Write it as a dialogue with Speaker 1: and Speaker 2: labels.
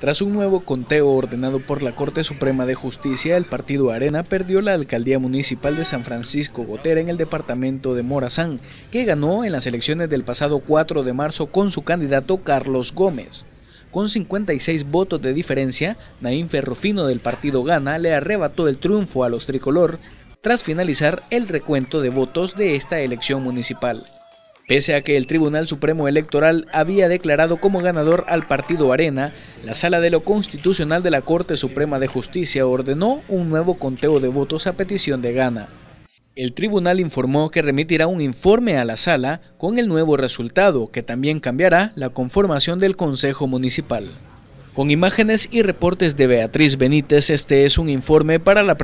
Speaker 1: Tras un nuevo conteo ordenado por la Corte Suprema de Justicia, el partido Arena perdió la alcaldía municipal de San Francisco Gotera en el departamento de Morazán, que ganó en las elecciones del pasado 4 de marzo con su candidato Carlos Gómez. Con 56 votos de diferencia, Naín Ferrofino del partido Gana le arrebató el triunfo a los tricolor tras finalizar el recuento de votos de esta elección municipal. Pese a que el Tribunal Supremo Electoral había declarado como ganador al partido Arena, la Sala de lo Constitucional de la Corte Suprema de Justicia ordenó un nuevo conteo de votos a petición de Gana. El tribunal informó que remitirá un informe a la sala con el nuevo resultado, que también cambiará la conformación del Consejo Municipal. Con imágenes y reportes de Beatriz Benítez, este es un informe para la